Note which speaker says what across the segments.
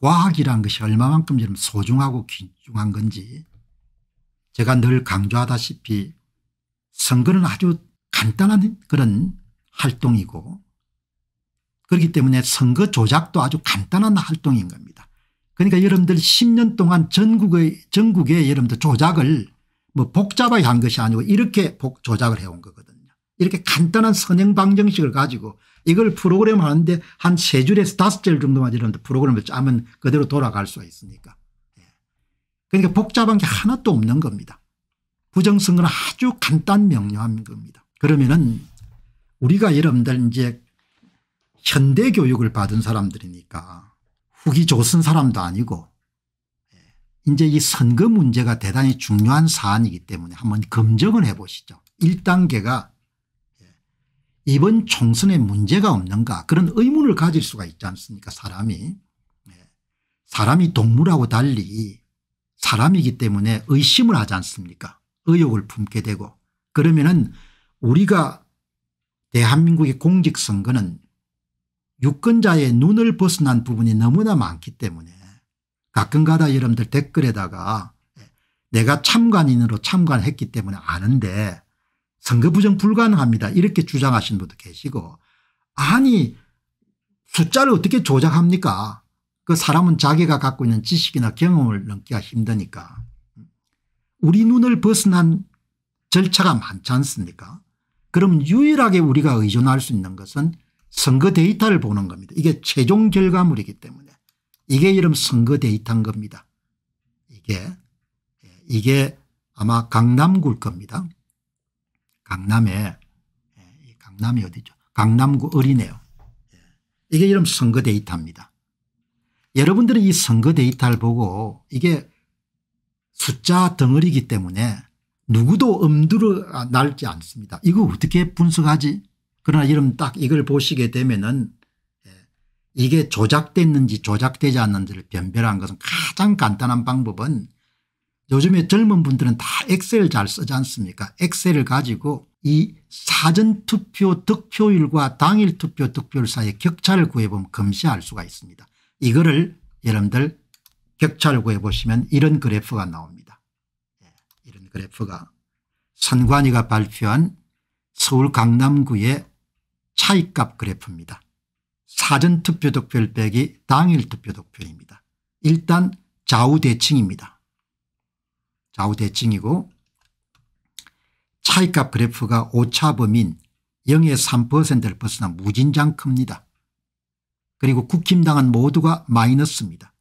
Speaker 1: 과학이란 것이 얼마만큼 소중하고 귀중한 건지 제가 늘 강조하다시피 선거는 아주 간단한 그런 활동이고 그렇기 때문에 선거 조작도 아주 간단한 활동인 겁니다. 그러니까 여러분들 10년 동안 전국의 전국에 여러분들 조작을 뭐 복잡하게 한 것이 아니고 이렇게 복, 조작을 해온 거거든요. 이렇게 간단한 선행 방정식을 가지고 이걸 프로그램 하는데 한3 줄에서 5줄 정도만 이런데 프로그램을 짜면 그대로 돌아갈 수가 있으니까. 예. 그러니까 복잡한 게 하나도 없는 겁니다. 부정선거는 아주 간단 명료한 겁니다. 그러면은 우리가 여러분들 이제 현대 교육을 받은 사람들이니까 후기 조선 사람도 아니고 예. 이제 이 선거 문제가 대단히 중요한 사안이기 때문에 한번 검증을 해 보시죠. 1단계가 이번 총선에 문제가 없는가 그런 의문을 가질 수가 있지 않습니까 사람이. 네. 사람이 동물하고 달리 사람이기 때문에 의심을 하지 않습니까 의욕을 품게 되고 그러면 은 우리가 대한민국의 공직선거는 유권자의 눈을 벗어난 부분이 너무나 많기 때문에 가끔가다 여러분들 댓글에다가 네. 내가 참관인으로 참관했기 때문에 아는데 선거 부정 불가능합니다. 이렇게 주장하시는 분도 계시고 아니 숫자를 어떻게 조작합니까 그 사람은 자기가 갖고 있는 지식이나 경험을 넘기가 힘드니까 우리 눈을 벗어난 절차가 많지 않습니까 그럼 유일하게 우리가 의존할 수 있는 것은 선거 데이터를 보는 겁니다. 이게 최종 결과물이기 때문에 이게 이름 선거 데이터인 겁니다. 이게 예, 이게 아마 강남구일 겁니다. 강남에 예, 강남이 어디죠 강남구 어린애요. 예. 이게 이름 선거 데이터입니다. 여러분들은 이 선거 데이터를 보고 이게 숫자 덩어리이기 때문에 누구도 엄두를 아, 날지 않습니다. 이거 어떻게 분석하지 그러나 이름 딱 이걸 보시게 되면은 예, 이게 조작됐는지 조작되지 않는지를 변별한 것은 가장 간단한 방법은 요즘에 젊은 분들은 다 엑셀 잘 쓰지 않습니까 엑셀을 가지고 이 사전투표 득표율과 당일투표 득표율 사이의 격차를 구해보면 금시 할 수가 있습니다. 이거를 여러분들 격차를 구해보시면 이런 그래프가 나옵니다. 네, 이런 그래프가 선관위가 발표한 서울 강남구의 차이값 그래프입니다. 사전투표 득표율 빼기 당일투표 득표입니다. 일단 좌우대칭입니다. 좌우대칭이고 차이값 그래프가 오차범인 0의 3%를 벗어나 무진장 큽니다. 그리고 국힘당은 모두가 마이너스입니다.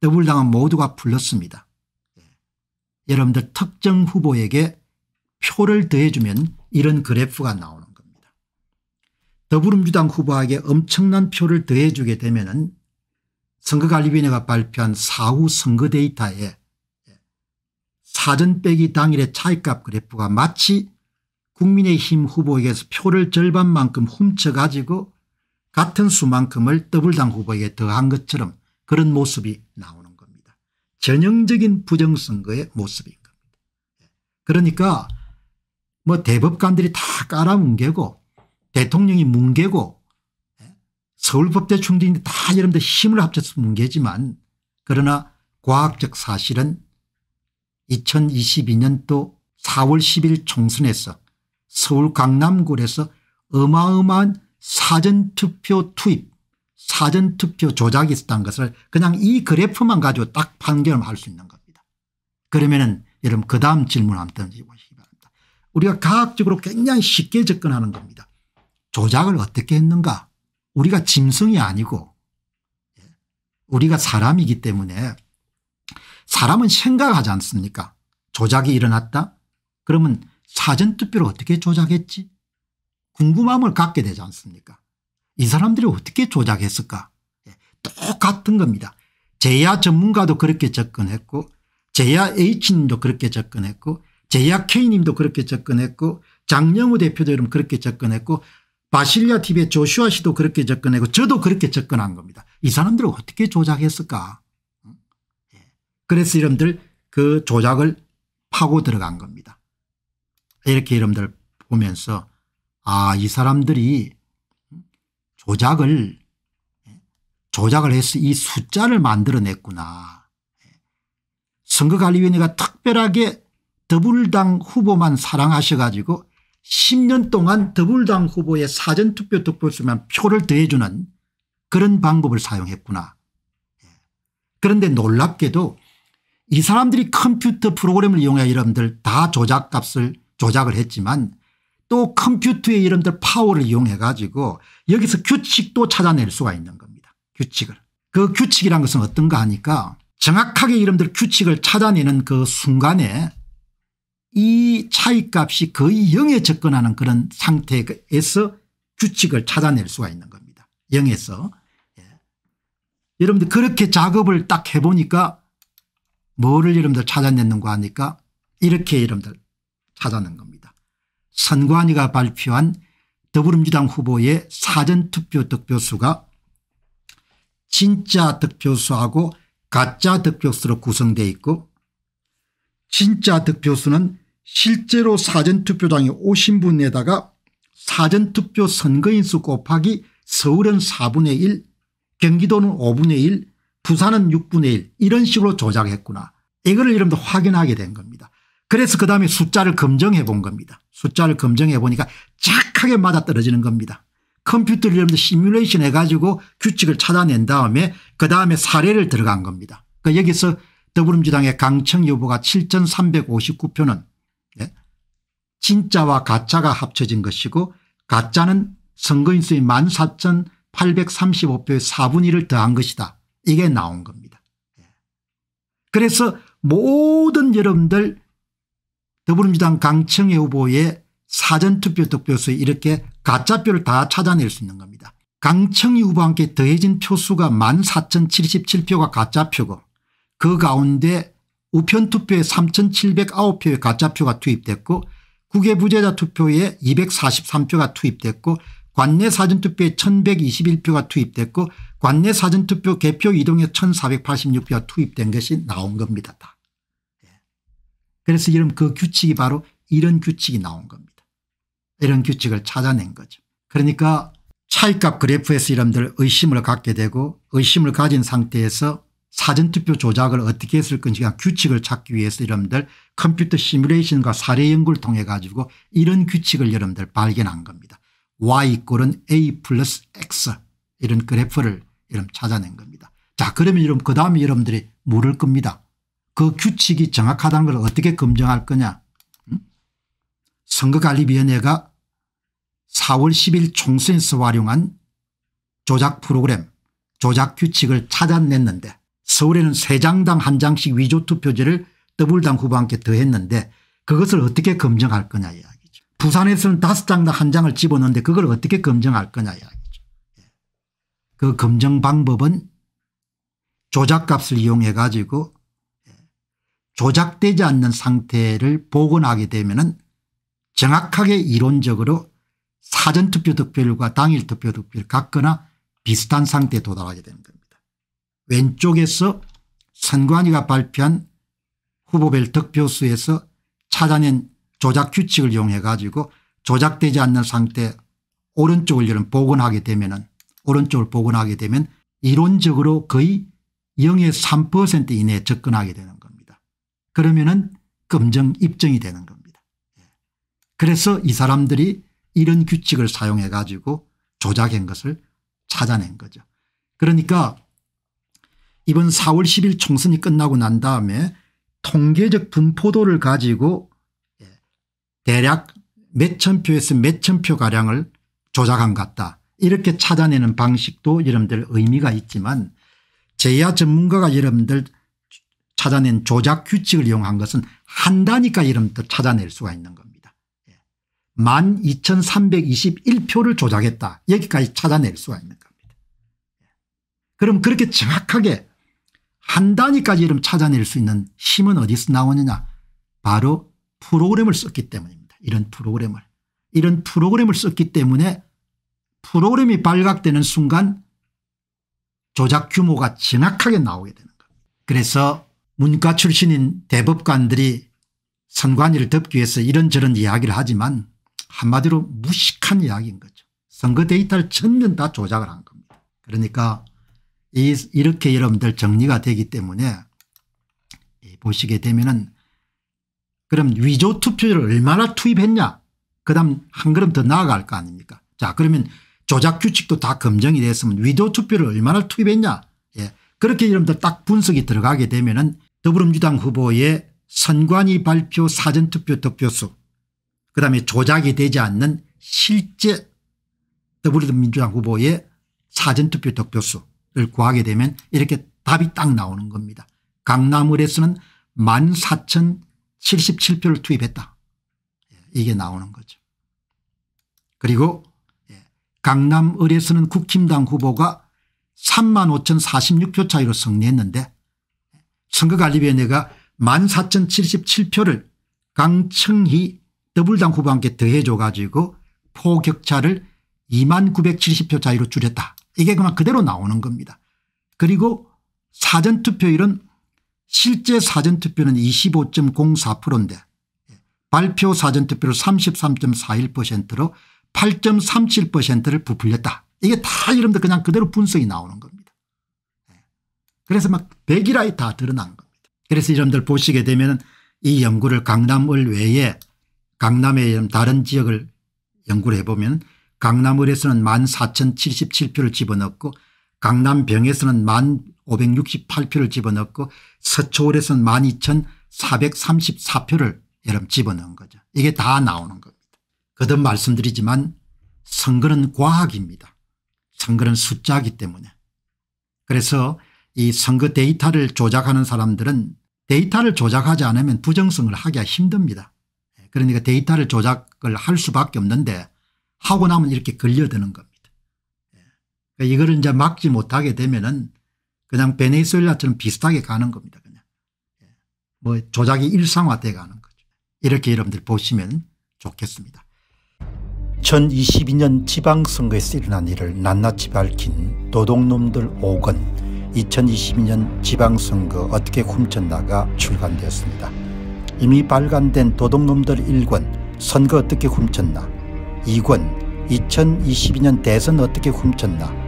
Speaker 1: 더블당은 모두가 플러스입니다. 예. 여러분들 특정 후보에게 표를 더해주면 이런 그래프가 나오는 겁니다. 더불어민주당 후보에게 엄청난 표를 더해주게 되면 은 선거관리위원회가 발표한 사후 선거 데이터에 사전 빼기 당일의 차이값 그래프가 마치 국민의힘 후보에게서 표를 절반만큼 훔쳐가지고 같은 수만큼을 더블당 후보에게 더한 것처럼 그런 모습이 나오는 겁니다. 전형적인 부정선거의 모습인 겁니다. 예. 그러니까 뭐 대법관들이 다 깔아뭉개고 대통령이 뭉개고 예. 서울법대 충진이다 여러분들 힘을 합쳐서 뭉개지만 그러나 과학적 사실은 2022년도 4월 10일 총선에서 서울 강남구에서 어마어마한 사전투표 투입 사전투표 조작이 있었다는 것을 그냥 이 그래프만 가지고 딱 판결을 할 수 있는 겁니다. 그러면은 여러분 그 다음 질문 한번 던지보시기 바랍니다. 우리가 과학적으로 굉장히 쉽게 접근하는 겁니다. 조작을 어떻게 했는가 우리가 짐승이 아니고 예, 우리가 사람이기 때문에 사람은 생각하지 않습니까 조작이 일어났다 그러면 사전투표를 어떻게 조작했지 궁금함을 갖게 되지 않습니까 이 사람들이 어떻게 조작했을까 예, 똑같은 겁니다. 제야 전문가도 그렇게 접근했고 제야 H님도 그렇게 접근했고 제야 K님도 그렇게 접근했고 장영우 대표도 그렇게 접근했고 바실리아 TV의 조슈아 씨도 그렇게 접근했고 저도 그렇게 접근한 겁니다. 이 사람들을 어떻게 조작했을까 그래서 이름들 그 조작을 파고 들어간 겁니다. 이렇게 이름들 보면서 아이 사람들이 조작을 조작을 해서 이 숫자를 만들어냈구나. 선거관리위원회가 특별하게 더불당 후보만 사랑하셔가지고 10년 동안 더불당 후보의 사전투표 득표수만 표를 더해주는 그런 방법을 사용했구나. 그런데 놀랍게도 이 사람들이 컴퓨터 프로그램을 이용해 여러분들 다 조작값을 조작을 했지만 또 컴퓨터의 여러분들 파워를 이용해 가지고 여기서 규칙도 찾아낼 수가 있는 겁니다. 규칙을. 그 규칙이란 것은 어떤가 하니까 정확하게 여러분들 규칙을 찾아내는 그 순간에 이 차이값이 거의 0에 접근하는 그런 상태에서 규칙을 찾아낼 수가 있는 겁니다. 0에서. 예. 여러분들 그렇게 작업을 딱 해보니까 뭐를 여러분들 찾아냈는가 하니까 이렇게 여러분들 찾아낸 겁니다. 선관위가 발표한 더불어민주당 후보의 사전투표 득표수가 진짜 득표수하고 가짜 득표수로 구성되어 있고 진짜 득표수는 실제로 사전투표장에 오신 분에다가 사전투표 선거인수 곱하기 서울은 4분의 1 경기도는 5분의 1 부산은 6분의 1 이런 식으로 조작했구나. 이거를 이름도 확인하게 된 겁니다. 그래서 그다음에 숫자를 검정해본 겁니다. 숫자를 검정해 보니까 착하게 맞아떨어지는 겁니다. 컴퓨터를 이름도 시뮬레이션 해가지고 규칙을 찾아낸 다음에 그다음에 사례를 들어간 겁니다. 그러니까 여기서 더불어민주당의 강청 여부가 7359표는 예, 진짜와 가짜가 합쳐진 것이고 가짜는 선거인수의 14,835표의 4분의 1을 더한 것이다. 이게 나온 겁니다. 예. 그래서 모든 여러분들 더불어민주당 강청애 후보의 사전투표 득표수에 이렇게 가짜표를 다 찾아낼 수 있는 겁니다. 강청희 후보와 함께 더해진 표수가 14,077표가 가짜표고 그 가운데 우편투표에 3,709표의 가짜표가 투입됐고 국외부재자 투표에 243표가 투입됐고 관내 사전투표에 1121표가 투입됐고 관내 사전투표 개표 이동에 1486표가 투입된 것이 나온 겁니다. 다. 예. 그래서 이런 그 규칙이 바로 이런 규칙이 나온 겁니다. 이런 규칙을 찾아낸 거죠. 그러니까 차익값 그래프에서 이름들 의심을 갖게 되고 의심을 가진 상태에서 사전투표 조작을 어떻게 했을 건지가 그러니까 규칙을 찾기 위해서 여러분들 컴퓨터 시뮬레이션과 사례 연구를 통해 가지고 이런 규칙을 여러분들 발견한 겁니다. y 꼴은 a 플러스 x 이런 그래프를 여러분 찾아낸 겁니다. 자 그러면 여러분 그 다음에 여러분들이 물을 겁니다. 그 규칙이 정확하다는 걸 어떻게 검증할 거냐. 음? 선거관리위원회가 4월 10일 총선에서 활용한 조작 프로그램 조작 규칙을 찾아냈는데 서울에는 3장당 1장씩 위조투표제를 더블당 후보한테 더했는데 그것을 어떻게 검증할 거냐 부산에서는 다섯 장당 한 장을 집었는데 그걸 어떻게 검증할 거냐 이야기죠. 예. 그 검증 방법은 조작값을 이용해 가지고 예. 조작되지 않는 상태를 복원하게 되면 정확하게 이론적으로 사전투표 득표율과 당일 투표 득표율 같거나 비슷한 상태에 도달하게 되는 겁니다. 왼쪽에서 선관위가 발표한 후보별 득표수에서 찾아낸 조작 규칙을 이용해 가지고 조작되지 않는 상태 오른쪽을 이런 복원하게 되면은 오른쪽을 복원하게 되면 이론적으로 거의 0의 3% 이내에 접근하게 되는 겁니다. 그러면은 검정 입증이 되는 겁니다. 예. 그래서 이 사람들이 이런 규칙을 사용해 가지고 조작한 것을 찾아낸 거죠. 그러니까 이번 4월 10일 총선이 끝나고 난 다음에 통계적 분포도를 가지고 대략 몇천 표에서 몇 천 표 가량을 조작한 것 같다. 이렇게 찾아내는 방식도 여러분들 의미가 있지만 제야 전문가가 여러분들 찾아낸 조작 규칙을 이용한 것은 한다니까 여러분들 찾아낼 수가 있는 겁니다. 12,321표를 예. 조작했다. 여기까지 찾아낼 수가 있는 겁니다. 예. 그럼 그렇게 정확하게 한다니까 여러분 찾아낼 수 있는 힘은 어디서 나오느냐 바로 프로그램을 썼기 때문입니다. 이런 프로그램을. 이런 프로그램을 썼기 때문에 프로그램이 발각되는 순간 조작 규모가 정확하게 나오게 되는 겁니다. 그래서 문과 출신인 대법관들이 선관위를 덮기 위해서 이런저런 이야기를 하지만 한마디로 무식한 이야기인 거죠. 선거 데이터를 전면 다 조작을 한 겁니다. 그러니까 이, 렇게 여러분들 정리가 되기 때문에 보시게 되면은 그럼 위조 투표를 얼마나 투입했냐 그 다음 한 걸음 더 나아갈 거 아닙니까 자 그러면 조작 규칙도 다 검증이 됐으면 위조 투표를 얼마나 투입했냐 예. 그렇게 여러분들딱 분석이 들어가게 되면 은 더불어민주당 후보의 선관위 발표 사전투표 득표수 그다음에 조작이 되지 않는 실제 더불어민주당 후보의 사전투표 득표수를 구하게 되면 이렇게 답이 딱 나오는 겁니다. 강남을에서는 14,000 77표를 투입했다. 예, 이게 나오는 거죠. 그리고 예, 강남 을에서는 국힘당 후보가 3만 5,046표 차이로 승리했는데 선거관리위원회가 14,077표를 강청희 더블당 후보한테 더해줘 가지고 포격차를 2만 970표 차이로 줄였다. 이게 그냥 그대로 나오는 겁니다. 그리고 사전투표율은 실제 사전투표는 25.04%인데 발표 사전투표로 33.41%로 8.37%를 부풀렸다. 이게 다 이름도 그냥 그대로 분석이 나오는 겁니다. 그래서 막 백일하에 다 드러난 겁니다. 그래서 여러분들 보시게 되면 이 연구를 강남을 외에 강남의 다른 지역을 연구를 해보면 강남을에서는 14,077표를 집어넣고 강남병에서는 1,568표를 집어넣고 서초월에서는 12,434표를 여러분 집어넣은 거죠. 이게 다 나오는 겁니다. 거듭 말씀드리지만 선거는 과학입니다. 선거는 숫자이기 때문에. 그래서 이 선거 데이터를 조작하는 사람들은 데이터를 조작하지 않으면 부정성을 하기가 힘듭니다. 그러니까 데이터를 조작을 할 수밖에 없는데 하고 나면 이렇게 걸려드는 겁니다. 그러니까 이거를 이제 막지 못하게 되면은 그냥 베네수엘라처럼 비슷하게 가는 겁니다. 그냥 예. 뭐 조작이 일상화돼 가는 거죠. 이렇게 여러분들 보시면 좋겠습니다. 2022년 지방선거에서 일어난 일을 낱낱이 밝힌 도둑놈들 5권 2022년 지방선거 어떻게 훔쳤나가 출간되었습니다. 이미 발간된 도둑놈들 1권 선거 어떻게 훔쳤나 2권 2022년 대선 어떻게 훔쳤나